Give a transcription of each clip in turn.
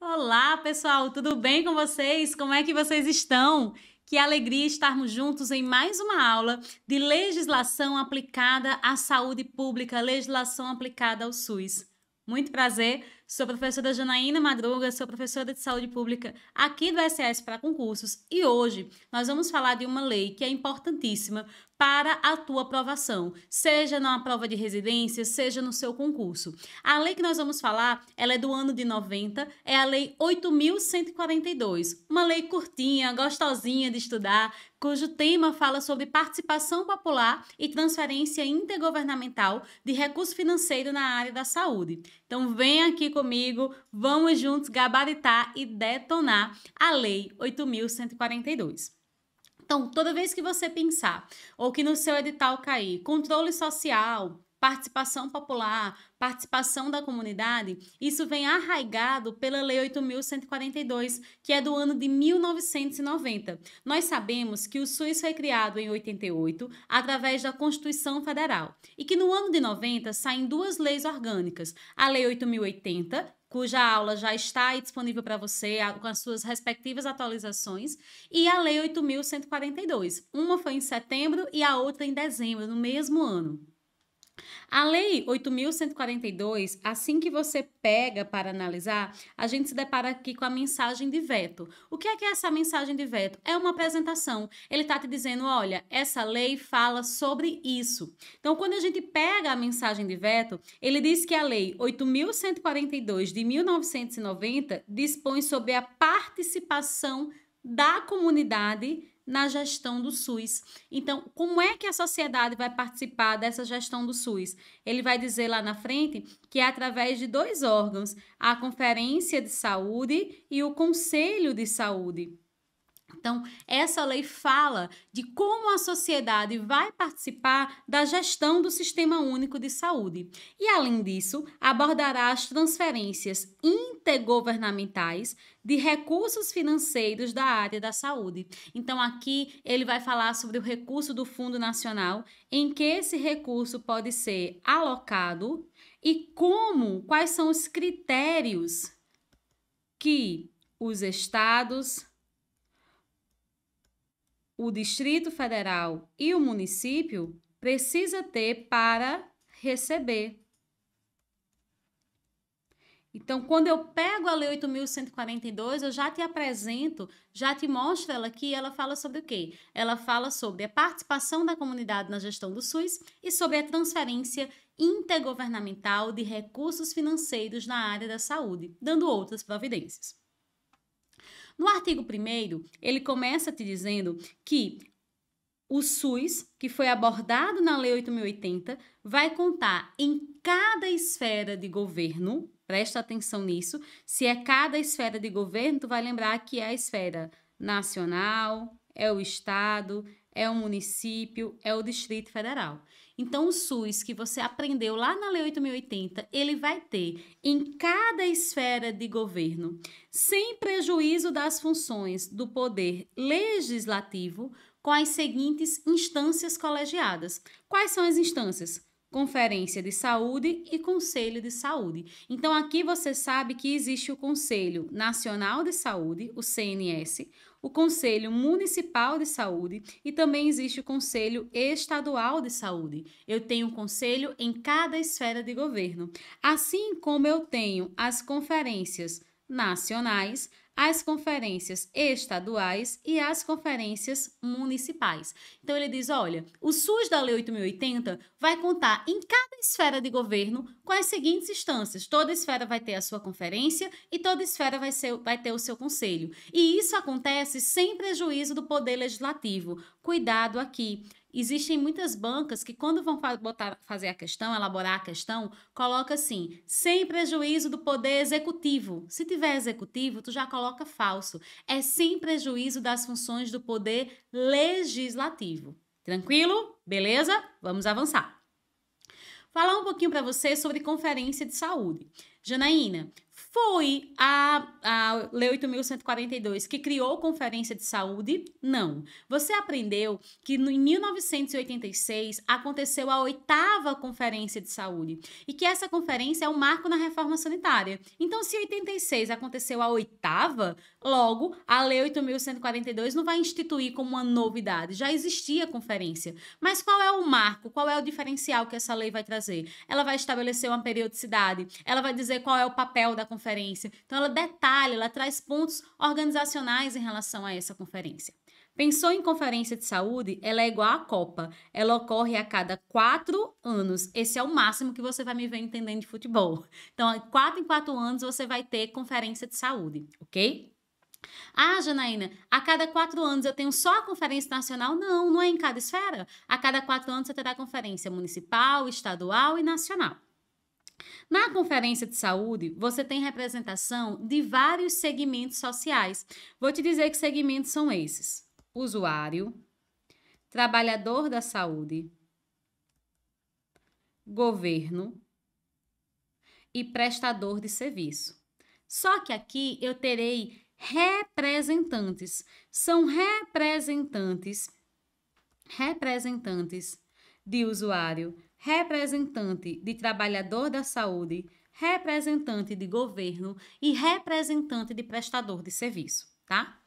Olá, pessoal, tudo bem com vocês? Como é que vocês estão? Que alegria estarmos juntos em mais uma aula de legislação aplicada à saúde pública, legislação aplicada ao SUS. Muito prazer. Sou professora Janaína Madruga, sou professora de saúde pública aqui do SS para concursos e hoje nós vamos falar de uma lei que é importantíssima para a tua aprovação, seja na prova de residência, seja no seu concurso. A lei que nós vamos falar, ela é do ano de 90, é a lei 8142, uma lei curtinha, gostosinha de estudar, cujo tema fala sobre participação popular e transferência intergovernamental de recurso financeiro na área da saúde. Então vem aqui comigo, vamos juntos gabaritar e detonar a Lei 8142. Então, toda vez que você pensar, ou que no seu edital cair, controle social, participação popular, participação da comunidade, isso vem arraigado pela Lei 8.142, que é do ano de 1990. Nós sabemos que o SUS foi criado em 88 através da Constituição Federal e que no ano de 90 saem duas leis orgânicas, a Lei 8.080, cuja aula já está disponível para você com as suas respectivas atualizações, e a Lei 8.142. Uma foi em setembro e a outra em dezembro, no mesmo ano. A Lei 8.142, assim que você pega para analisar, a gente se depara aqui com a mensagem de veto. O que é que é essa mensagem de veto? É uma apresentação. Ele está te dizendo: olha, essa lei fala sobre isso. Então, quando a gente pega a mensagem de veto, ele diz que a Lei 8.142 de 1990 dispõe sobre a participação da comunidade na gestão do SUS. Então, como é que a sociedade vai participar dessa gestão do SUS? Ele vai dizer lá na frente que é através de dois órgãos, a Conferência de Saúde e o Conselho de Saúde. Então, essa lei fala de como a sociedade vai participar da gestão do Sistema Único de Saúde. E, além disso, abordará as transferências intergovernamentais de recursos financeiros da área da saúde. Então, aqui ele vai falar sobre o recurso do Fundo Nacional, em que esse recurso pode ser alocado e como, quais são os critérios que os estados, o Distrito Federal e o município precisa ter para receber. Então, quando eu pego a Lei 8.142, eu já te apresento, já te mostro ela aqui. Ela fala sobre o quê? Ela fala sobre a participação da comunidade na gestão do SUS e sobre a transferência intergovernamental de recursos financeiros na área da saúde, dando outras providências. No artigo 1, ele começa te dizendo que o SUS, que foi abordado na Lei 8080, vai contar em cada esfera de governo, presta atenção nisso, se é cada esfera de governo, tu vai lembrar que é a esfera nacional, é o estado, é o município, é o Distrito Federal. Então, o SUS que você aprendeu lá na Lei 8080, ele vai ter em cada esfera de governo, sem prejuízo das funções do poder legislativo, com as seguintes instâncias colegiadas. Quais são as instâncias? Conferência de Saúde e Conselho de Saúde. Então, aqui você sabe que existe o Conselho Nacional de Saúde, o CNS, o Conselho Municipal de Saúde e também existe o Conselho Estadual de Saúde. Eu tenho um conselho em cada esfera de governo, assim como eu tenho as conferências nacionais, as conferências estaduais e as conferências municipais. Então ele diz, olha, o SUS da Lei 8080 vai contar em cada esfera de governo com as seguintes instâncias. Toda esfera vai ter a sua conferência e toda esfera vai, ser, vai ter o seu conselho. E isso acontece sem prejuízo do poder legislativo. Cuidado aqui. Existem muitas bancas que, quando vão fa botar, fazer a questão, elaborar a questão, coloca assim, sem prejuízo do poder executivo. Se tiver executivo, tu já coloca falso. É sem prejuízo das funções do poder legislativo. Tranquilo? Beleza? Vamos avançar falar um pouquinho para você sobre conferência de saúde. Janaína, foi a, a Lei 8.142 que criou Conferência de Saúde? Não. Você aprendeu que em 1986 aconteceu a oitava Conferência de Saúde e que essa conferência é um marco na reforma sanitária. Então, se 86 aconteceu a oitava, logo a Lei 8.142 não vai instituir como uma novidade. Já existia a conferência. Mas qual é o marco? Qual é o diferencial que essa lei vai trazer? Ela vai estabelecer uma periodicidade, ela vai dizer qual é o papel da conferência. Então, ela detalha, ela traz pontos organizacionais em relação a essa conferência. Pensou em conferência de saúde? Ela é igual à Copa. Ela ocorre a cada quatro anos. Esse é o máximo que você vai me ver entendendo de futebol. Então, quatro em quatro anos você vai ter conferência de saúde, ok? Ah, Janaína, a cada quatro anos eu tenho só a conferência nacional? Não, não é em cada esfera. A cada quatro anos você terá conferência municipal, estadual e nacional. Na conferência de saúde, você tem representação de vários segmentos sociais. Vou te dizer que segmentos são esses: usuário, trabalhador da saúde, governo e prestador de serviço. Só que aqui eu terei representantes. São representantes, representantes de usuário, representante de trabalhador da saúde, representante de governo e representante de prestador de serviço, tá?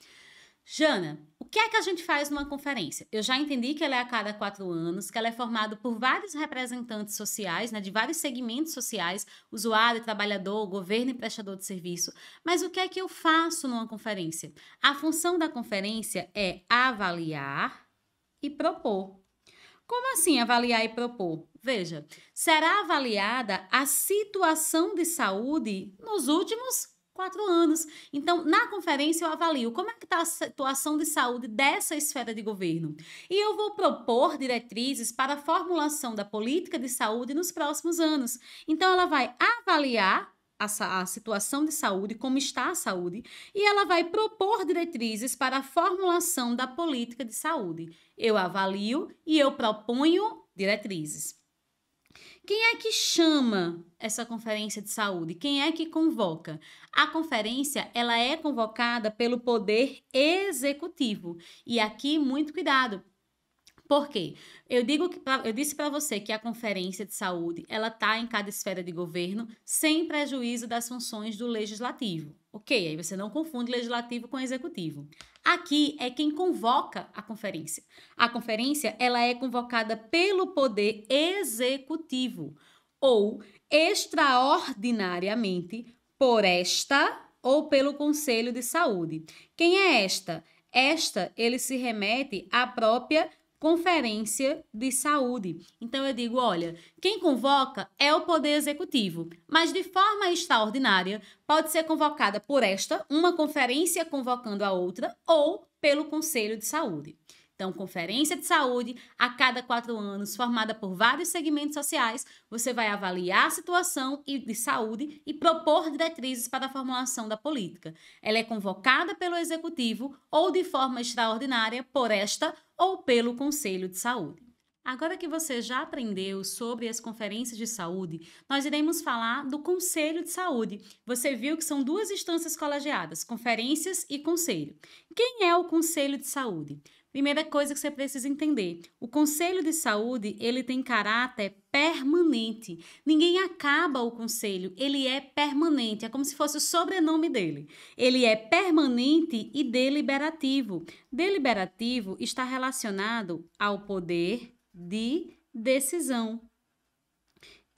Jana, o que é que a gente faz numa conferência? Eu já entendi que ela é a cada quatro anos, que ela é formada por vários representantes sociais, né, de vários segmentos sociais, usuário, trabalhador, governo e prestador de serviço. Mas o que é que eu faço numa conferência? A função da conferência é avaliar e propor. Como assim avaliar e propor? Veja, será avaliada a situação de saúde nos últimos quatro anos. Então, na conferência, eu avalio como é que está a situação de saúde dessa esfera de governo. E eu vou propor diretrizes para a formulação da política de saúde nos próximos anos. Então, ela vai avaliar a, a, situação de saúde, como está a saúde, e ela vai propor diretrizes para a formulação da política de saúde. Eu avalio e eu proponho diretrizes. Quem é que chama essa conferência de saúde? Quem é que convoca? A conferência, ela é convocada pelo poder executivo. E aqui muito cuidado, por quê? Eu, digo que, eu disse para você que a conferência de saúde ela está em cada esfera de governo sem prejuízo das funções do legislativo. Ok, aí você não confunde legislativo com executivo. Aqui é quem convoca a conferência. A conferência ela é convocada pelo poder executivo ou extraordinariamente por esta ou pelo Conselho de Saúde. Quem é esta? Esta ele se remete à própria Conferência de Saúde. Então eu digo, olha, quem convoca é o Poder Executivo, mas de forma extraordinária pode ser convocada por esta, uma conferência convocando a outra, ou pelo Conselho de Saúde. Então, conferência de saúde, a cada quatro anos, formada por vários segmentos sociais, você vai avaliar a situação de saúde e propor diretrizes para a formulação da política. Ela é convocada pelo executivo ou de forma extraordinária por esta ou pelo Conselho de Saúde. Agora que você já aprendeu sobre as conferências de saúde, nós iremos falar do Conselho de Saúde. Você viu que são duas instâncias colegiadas, conferências e conselho. Quem é o Conselho de Saúde? Primeira coisa que você precisa entender, o Conselho de Saúde, ele tem caráter permanente. Ninguém acaba o conselho, ele é permanente, é como se fosse o sobrenome dele. Ele é permanente e deliberativo. Deliberativo está relacionado ao poder de decisão.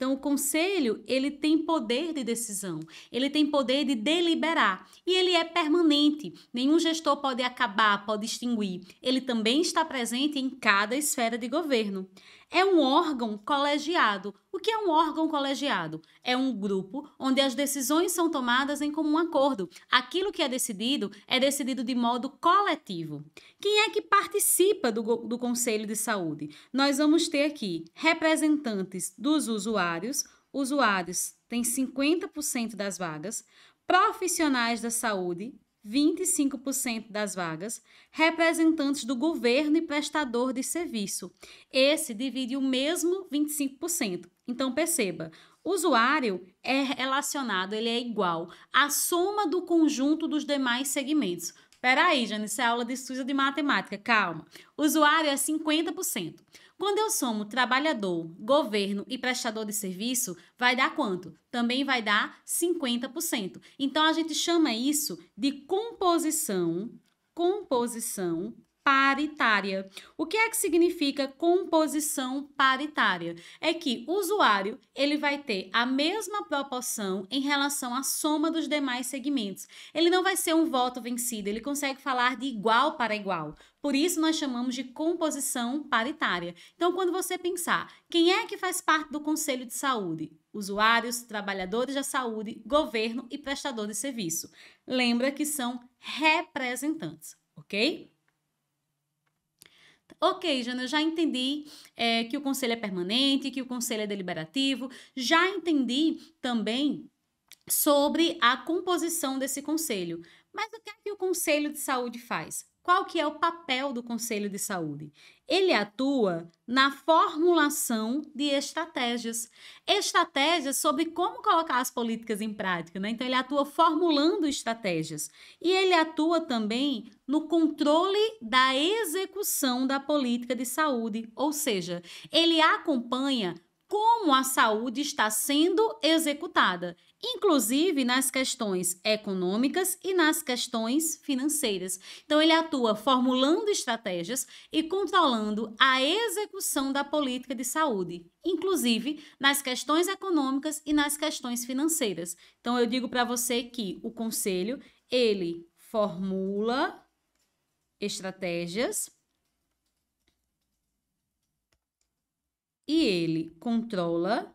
Então, o conselho, ele tem poder de decisão, ele tem poder de deliberar e ele é permanente. Nenhum gestor pode acabar, pode extinguir. Ele também está presente em cada esfera de governo é um órgão colegiado. O que é um órgão colegiado? É um grupo onde as decisões são tomadas em comum acordo. Aquilo que é decidido é decidido de modo coletivo. Quem é que participa do, do Conselho de Saúde? Nós vamos ter aqui representantes dos usuários. Usuários têm 50% das vagas. Profissionais da saúde, 25% das vagas, representantes do governo e prestador de serviço. Esse divide o mesmo 25%. Então perceba, usuário é relacionado, ele é igual à soma do conjunto dos demais segmentos. Peraí, Janice, é aula de estudo de matemática, calma. Usuário é 50%. Quando eu somo trabalhador, governo e prestador de serviço, vai dar quanto? Também vai dar 50%. Então a gente chama isso de composição, composição paritária. O que é que significa composição paritária? É que o usuário ele vai ter a mesma proporção em relação à soma dos demais segmentos. Ele não vai ser um voto vencido, ele consegue falar de igual para igual. Por isso nós chamamos de composição paritária. Então, quando você pensar, quem é que faz parte do Conselho de Saúde? Usuários, trabalhadores da saúde, governo e prestador de serviço. Lembra que são representantes, ok? Ok, Jana, eu já entendi é, que o conselho é permanente, que o conselho é deliberativo, já entendi também sobre a composição desse conselho. Mas o que é que o conselho de saúde faz? Qual que é o papel do Conselho de Saúde? Ele atua na formulação de estratégias, estratégias sobre como colocar as políticas em prática, né? Então ele atua formulando estratégias e ele atua também no controle da execução da política de saúde, ou seja, ele acompanha como a saúde está sendo executada, inclusive nas questões econômicas e nas questões financeiras. Então, ele atua formulando estratégias e controlando a execução da política de saúde, inclusive nas questões econômicas e nas questões financeiras. Então, eu digo para você que o conselho ele formula estratégias e ele controla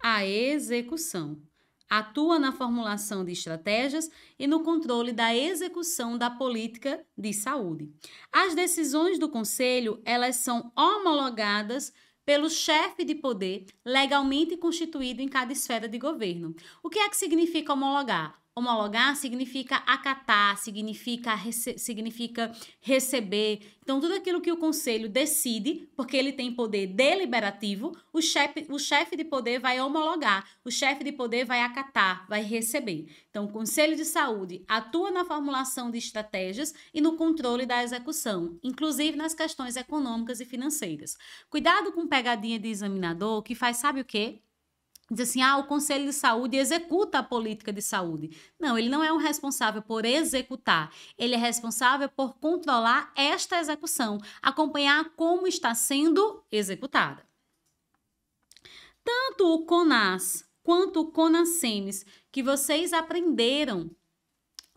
a execução. Atua na formulação de estratégias e no controle da execução da política de saúde. As decisões do conselho, elas são homologadas pelo chefe de poder legalmente constituído em cada esfera de governo. O que é que significa homologar? Homologar significa acatar, significa, rece significa receber. Então, tudo aquilo que o conselho decide, porque ele tem poder deliberativo, o chefe, o chefe de poder vai homologar, o chefe de poder vai acatar, vai receber. Então, o conselho de saúde atua na formulação de estratégias e no controle da execução, inclusive nas questões econômicas e financeiras. Cuidado com pegadinha de examinador que faz, sabe o quê? diz assim, ah, o Conselho de Saúde executa a política de saúde. Não, ele não é o um responsável por executar, ele é responsável por controlar esta execução, acompanhar como está sendo executada. Tanto o CONAS quanto o CONASEMES, que vocês aprenderam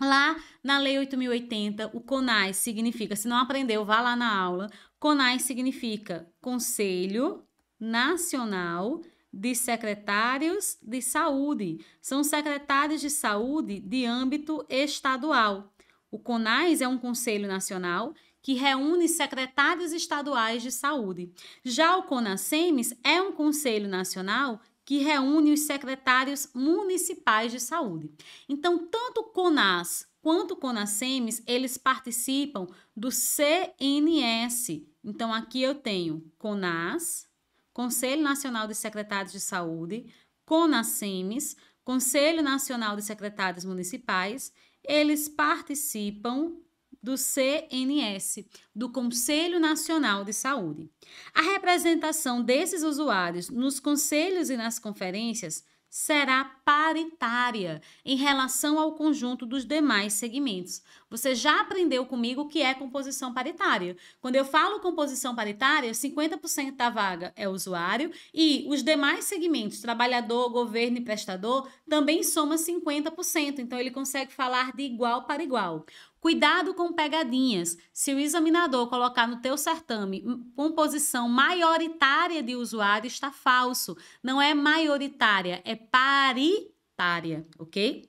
lá na Lei 8080, o CONAS significa, se não aprendeu, vá lá na aula, CONAS significa Conselho Nacional de secretários de saúde. São secretários de saúde de âmbito estadual. O CONAIS é um conselho nacional que reúne secretários estaduais de saúde. Já o CONASEMES é um conselho nacional que reúne os secretários municipais de saúde. Então, tanto o CONAS quanto o CONASEMES, eles participam do CNS. Então, aqui eu tenho CONAS, Conselho Nacional de Secretários de Saúde, CONASEMES, Conselho Nacional de Secretários Municipais, eles participam do CNS, do Conselho Nacional de Saúde. A representação desses usuários nos conselhos e nas conferências será paritária em relação ao conjunto dos demais segmentos, você já aprendeu comigo o que é composição paritária. Quando eu falo composição paritária, 50% da vaga é usuário e os demais segmentos, trabalhador, governo e prestador, também soma 50%. Então, ele consegue falar de igual para igual. Cuidado com pegadinhas. Se o examinador colocar no teu certame hum, composição maioritária de usuário, está falso. Não é maioritária, é paritária, ok?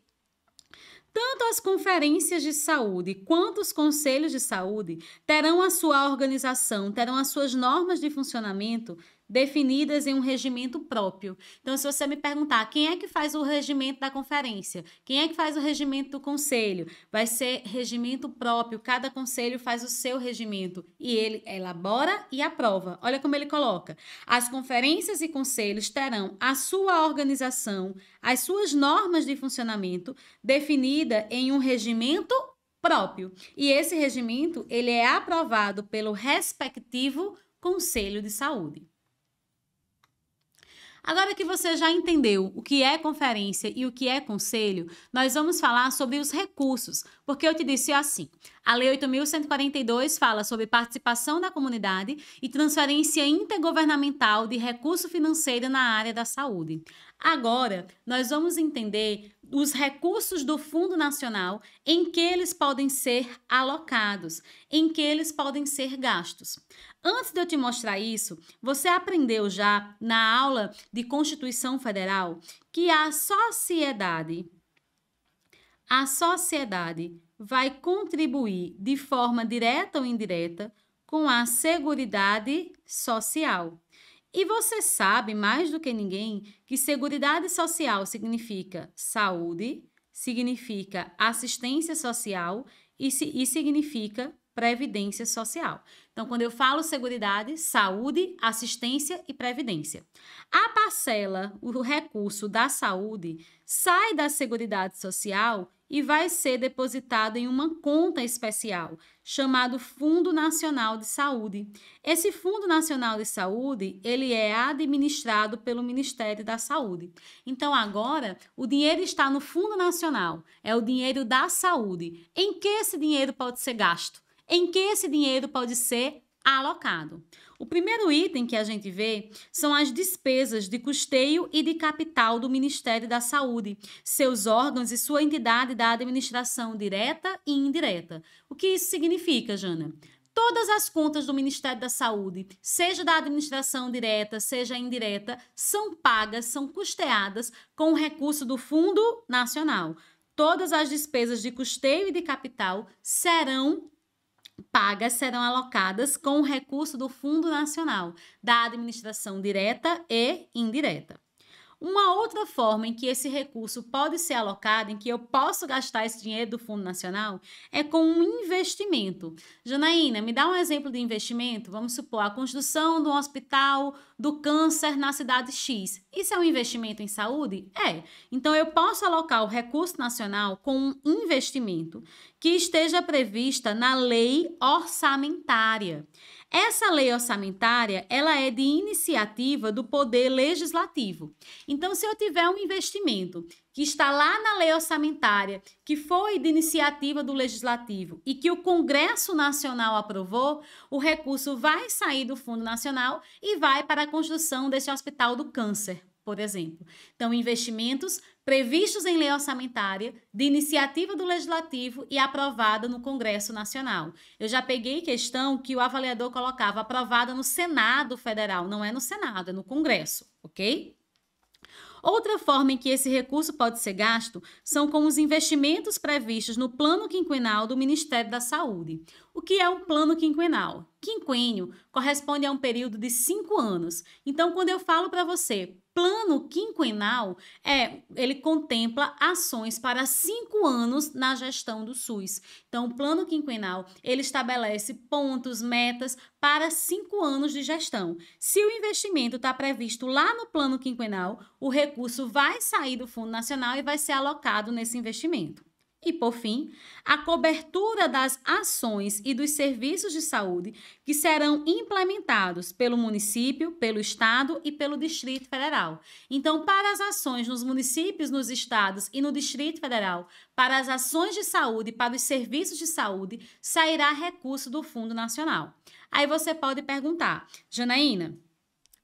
Tanto as conferências de saúde quanto os conselhos de saúde terão a sua organização, terão as suas normas de funcionamento definidas em um regimento próprio. Então, se você me perguntar quem é que faz o regimento da conferência, quem é que faz o regimento do conselho, vai ser regimento próprio. Cada conselho faz o seu regimento e ele elabora e aprova. Olha como ele coloca: as conferências e conselhos terão a sua organização, as suas normas de funcionamento definida em um regimento próprio. E esse regimento ele é aprovado pelo respectivo Conselho de Saúde. Agora que você já entendeu o que é conferência e o que é conselho, nós vamos falar sobre os recursos, porque eu te disse assim: a Lei 8.142 fala sobre participação da comunidade e transferência intergovernamental de recurso financeiro na área da saúde. Agora, nós vamos entender os recursos do Fundo Nacional em que eles podem ser alocados, em que eles podem ser gastos. Antes de eu te mostrar isso, você aprendeu já na aula de Constituição Federal que a sociedade a sociedade vai contribuir de forma direta ou indireta com a seguridade social. E você sabe mais do que ninguém que Seguridade Social significa saúde, significa assistência social e, e significa previdência social. Então, quando eu falo seguridade, saúde, assistência e previdência. A parcela, o recurso da saúde, sai da seguridade social e vai ser depositada em uma conta especial chamado Fundo Nacional de Saúde. Esse Fundo Nacional de Saúde, ele é administrado pelo Ministério da Saúde. Então agora, o dinheiro está no Fundo Nacional, é o dinheiro da saúde. Em que esse dinheiro pode ser gasto? Em que esse dinheiro pode ser alocado? O primeiro item que a gente vê são as despesas de custeio e de capital do Ministério da Saúde, seus órgãos e sua entidade da administração direta e indireta. O que isso significa, Jana? todas as contas do Ministério da Saúde, seja da administração direta, seja indireta, são pagas, são custeadas com o recurso do Fundo Nacional. Todas as despesas de custeio e de capital serão pagas serão alocadas com o recurso do Fundo Nacional da Administração Direta e Indireta. Uma outra forma em que esse recurso pode ser alocado, em que eu posso gastar esse dinheiro do Fundo Nacional, é com um investimento. Janaína, me dá um exemplo de investimento? Vamos supor a construção de um hospital do câncer na cidade X. Isso é um investimento em saúde? É. Então eu posso alocar o recurso nacional com um investimento que esteja prevista na lei orçamentária. Essa lei orçamentária, ela é de iniciativa do poder legislativo. Então, se eu tiver um investimento que está lá na lei orçamentária, que foi de iniciativa do legislativo e que o Congresso Nacional aprovou, o recurso vai sair do Fundo Nacional e vai para a construção desse Hospital do Câncer por exemplo. Então, investimentos previstos em lei orçamentária, de iniciativa do Legislativo e aprovada no Congresso Nacional. Eu já peguei questão que o avaliador colocava aprovada no Senado Federal, não é no Senado, é no Congresso, ok? Outra forma em que esse recurso pode ser gasto são com os investimentos previstos no plano quinquenal do Ministério da Saúde. O que é um plano quinquenal? Quinquênio corresponde a um período de cinco anos. Então, quando eu falo para você plano quinquenal é ele contempla ações para cinco anos na gestão do SUS. Então, o plano quinquenal ele estabelece pontos, metas para cinco anos de gestão. Se o investimento está previsto lá no plano quinquenal, o recurso vai sair do Fundo Nacional e vai ser alocado nesse investimento. E, por fim, a cobertura das ações e dos serviços de saúde que serão implementados pelo município, pelo estado e pelo Distrito Federal. Então, para as ações nos municípios, nos estados e no Distrito Federal, para as ações de saúde, para os serviços de saúde, sairá recurso do Fundo Nacional. Aí você pode perguntar, Janaína,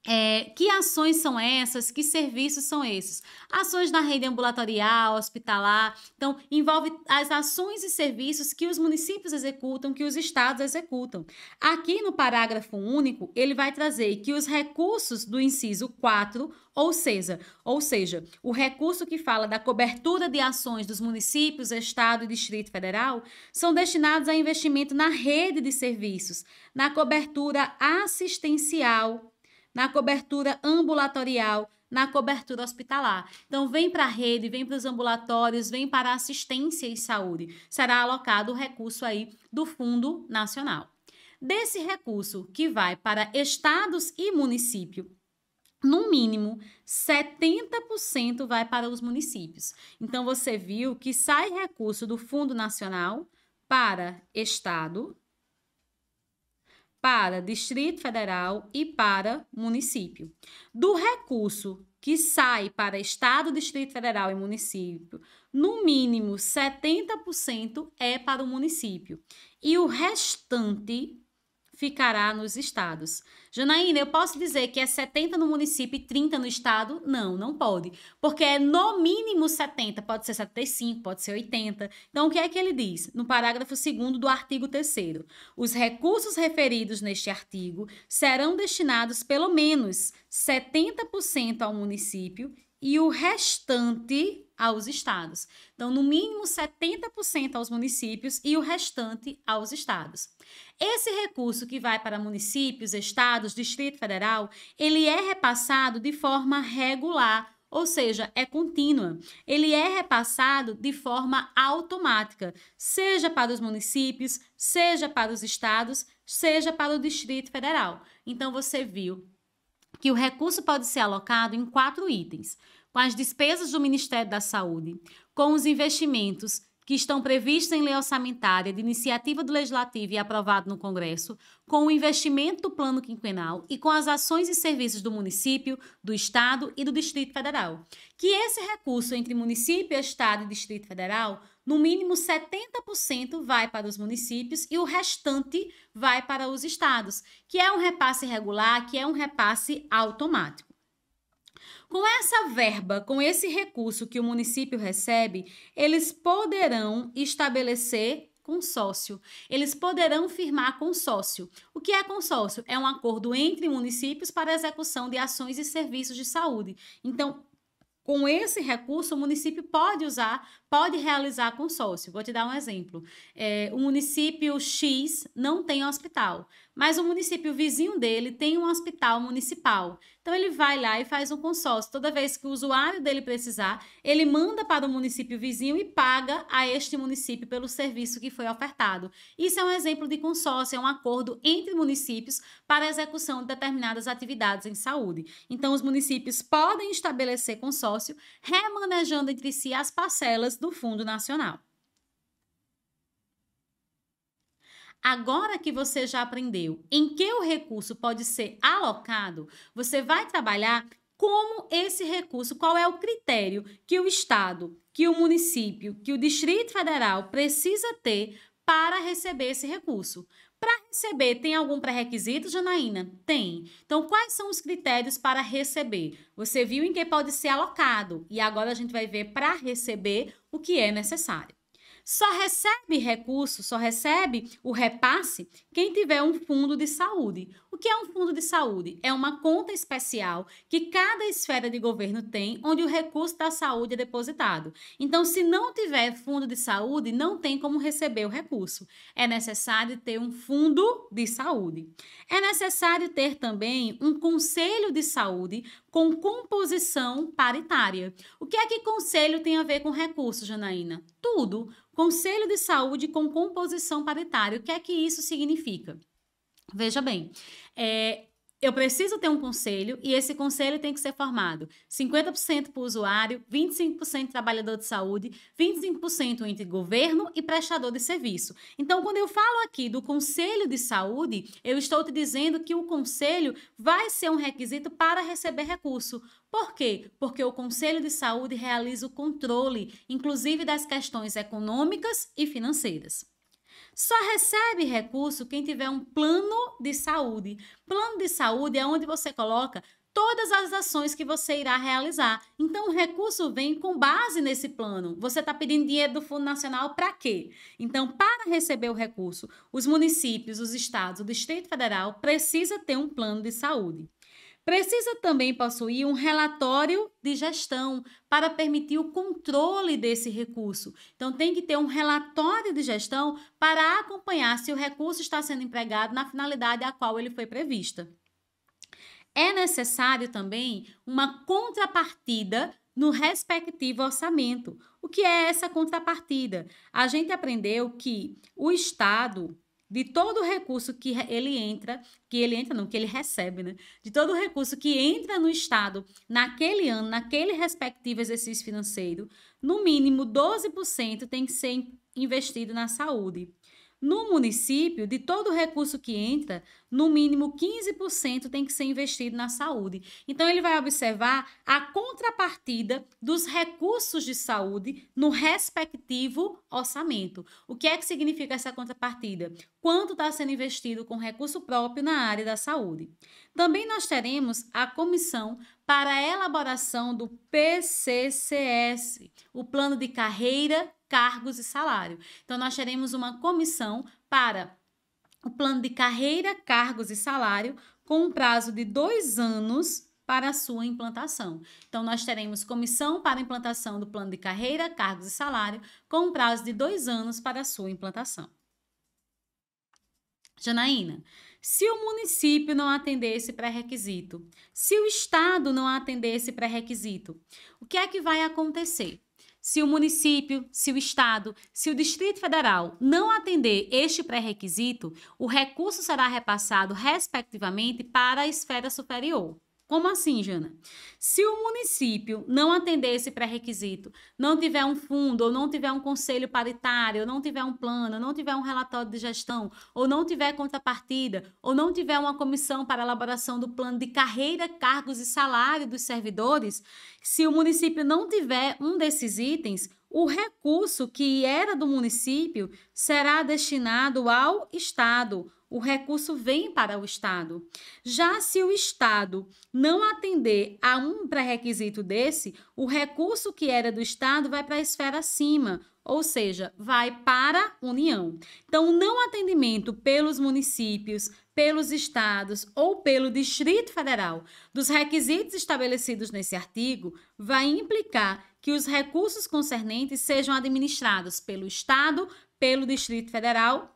é, que ações são essas? Que serviços são esses? Ações na rede ambulatorial, hospitalar. Então, envolve as ações e serviços que os municípios executam, que os estados executam. Aqui no parágrafo único, ele vai trazer que os recursos do inciso 4, ou seja, ou seja, o recurso que fala da cobertura de ações dos municípios, estado e Distrito Federal, são destinados a investimento na rede de serviços, na cobertura assistencial na cobertura ambulatorial, na cobertura hospitalar. Então, vem para a rede, vem para os ambulatórios, vem para a assistência e saúde. Será alocado o recurso aí do Fundo Nacional. Desse recurso que vai para estados e município, no mínimo 70% vai para os municípios. Então você viu que sai recurso do Fundo Nacional para estado, para Distrito Federal e para município. Do recurso que sai para Estado, Distrito Federal e município, no mínimo 70% é para o município. E o restante ficará nos estados. Janaína, eu posso dizer que é 70 no município e 30 no estado? Não, não pode. Porque é no mínimo 70, pode ser 75, pode ser 80. Então, o que é que ele diz? No parágrafo 2 do artigo 3 os recursos referidos neste artigo serão destinados pelo menos 70% ao município e o restante aos estados. Então, no mínimo 70% aos municípios e o restante aos estados. Esse recurso que vai para municípios, estados, Distrito Federal, ele é repassado de forma regular ou seja, é contínua. Ele é repassado de forma automática, seja para os municípios, seja para os estados, seja para o Distrito Federal. Então você viu que o recurso pode ser alocado em quatro itens: com as despesas do Ministério da Saúde, com os investimentos que estão previstos em lei orçamentária de iniciativa do Legislativo e aprovado no Congresso, com o investimento do Plano Quinquenal e com as ações e serviços do município, do Estado e do Distrito Federal. Que esse recurso entre município, Estado e Distrito Federal, no mínimo 70% vai para os municípios e o restante vai para os estados, que é um repasse regular, que é um repasse automático. Com essa verba, com esse recurso que o município recebe, eles poderão estabelecer consórcio. Eles poderão firmar consórcio. O que é consórcio? É um acordo entre municípios para execução de ações e serviços de saúde. Então, com esse recurso, o município pode usar, pode realizar consórcio. Vou te dar um exemplo. É, o município X não tem hospital, mas o município vizinho dele tem um hospital municipal. Então ele vai lá e faz um consórcio. Toda vez que o usuário dele precisar, ele manda para o município vizinho e paga a este município pelo serviço que foi ofertado. Isso é um exemplo de consórcio, é um acordo entre municípios para a execução de determinadas atividades em saúde. Então os municípios podem estabelecer consórcio, remanejando entre si as parcelas do Fundo Nacional. Agora que você já aprendeu em que o recurso pode ser alocado, você vai trabalhar como esse recurso, qual é o critério que o Estado, que o município, que o Distrito Federal precisa ter para receber esse recurso. Para receber, tem algum pré-requisito, Janaína? Tem. Então, quais são os critérios para receber? Você viu em que pode ser alocado e agora a gente vai ver para receber o que é necessário. Só recebe recurso, só recebe o repasse quem tiver um fundo de saúde. O que é um fundo de saúde? É uma conta especial que cada esfera de governo tem onde o recurso da saúde é depositado. Então, se não tiver fundo de saúde, não tem como receber o recurso. É necessário ter um fundo de saúde. É necessário ter também um conselho de saúde com composição paritária. O que é que conselho tem a ver com recurso, Janaína? Tudo Conselho de Saúde com composição paritária. O que é que isso significa? Veja bem, é, eu preciso ter um conselho e esse conselho tem que ser formado 50% para o usuário, 25% trabalhador de saúde, 25% entre governo e prestador de serviço. Então, quando eu falo aqui do conselho de saúde, eu estou te dizendo que o conselho vai ser um requisito para receber recurso. Por quê? Porque o Conselho de Saúde realiza o controle, inclusive das questões econômicas e financeiras. Só recebe recurso quem tiver um plano de saúde. Plano de saúde é onde você coloca todas as ações que você irá realizar. Então, o recurso vem com base nesse plano. Você está pedindo dinheiro do Fundo Nacional para quê? Então, para receber o recurso, os municípios, os estados, o Distrito Federal precisa ter um plano de saúde. Precisa também possuir um relatório de gestão para permitir o controle desse recurso. Então, tem que ter um relatório de gestão para acompanhar se o recurso está sendo empregado na finalidade a qual ele foi prevista. É necessário também uma contrapartida no respectivo orçamento. O que é essa contrapartida? A gente aprendeu que o Estado de todo o recurso que ele entra, que ele entra não, que ele recebe, né? De todo o recurso que entra no Estado naquele ano, naquele respectivo exercício financeiro, no mínimo 12% tem que ser investido na saúde. No município, de todo recurso que entra, no mínimo 15% tem que ser investido na saúde. Então, ele vai observar a contrapartida dos recursos de saúde no respectivo orçamento. O que é que significa essa contrapartida? Quanto está sendo investido com recurso próprio na área da saúde? Também nós teremos a comissão para a elaboração do PCCS, o Plano de Carreira cargos e salário. Então, nós teremos uma comissão para o plano de carreira, cargos e salário, com um prazo de dois anos para a sua implantação. Então, nós teremos comissão para implantação do plano de carreira, cargos e salário, com um prazo de dois anos para a sua implantação. Janaína, se o município não atender esse pré-requisito, se o Estado não atender esse pré-requisito, o que é que vai acontecer? Se o município, se o estado, se o Distrito Federal não atender este pré-requisito, o recurso será repassado respectivamente para a esfera superior. Como assim, Jana? Se o município não atender esse pré-requisito, não tiver um fundo, ou não tiver um conselho paritário, ou não tiver um plano, ou não tiver um relatório de gestão, ou não tiver contrapartida, ou não tiver uma comissão para elaboração do plano de carreira, cargos e salário dos servidores, se o município não tiver um desses itens, o recurso que era do município será destinado ao Estado o recurso vem para o Estado. Já se o Estado não atender a um pré-requisito desse, o recurso que era do Estado vai para a esfera acima, ou seja, vai para a União. Então, o não atendimento pelos municípios, pelos estados ou pelo Distrito Federal dos requisitos estabelecidos nesse artigo vai implicar que os recursos concernentes sejam administrados pelo Estado, pelo Distrito Federal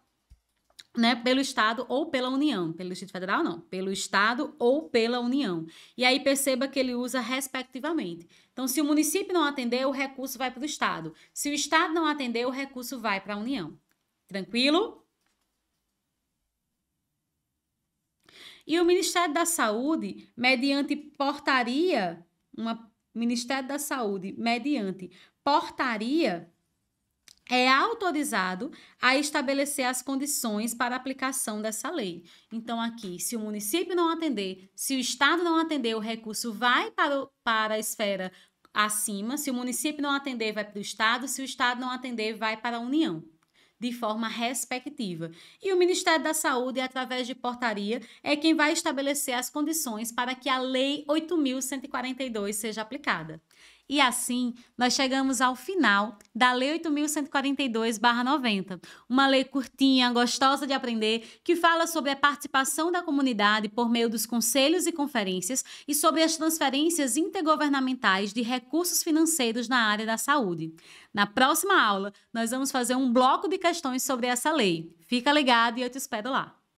né, pelo Estado ou pela União, pelo Distrito Federal não, pelo Estado ou pela União. E aí perceba que ele usa respectivamente. Então, se o município não atender, o recurso vai para o Estado. Se o Estado não atender, o recurso vai para a União. Tranquilo? E o Ministério da Saúde, mediante portaria, uma Ministério da Saúde, mediante portaria é autorizado a estabelecer as condições para a aplicação dessa lei. Então, aqui, se o município não atender, se o Estado não atender, o recurso vai para, o, para a esfera acima. Se o município não atender, vai para o Estado. Se o Estado não atender, vai para a União de forma respectiva. E o Ministério da Saúde, através de portaria, é quem vai estabelecer as condições para que a Lei 8.142 seja aplicada. E assim, nós chegamos ao final da Lei 8.142-90, uma lei curtinha, gostosa de aprender, que fala sobre a participação da comunidade por meio dos conselhos e conferências e sobre as transferências intergovernamentais de recursos financeiros na área da saúde. Na próxima aula, nós vamos fazer um bloco de questões sobre essa lei. Fica ligado e eu te espero lá.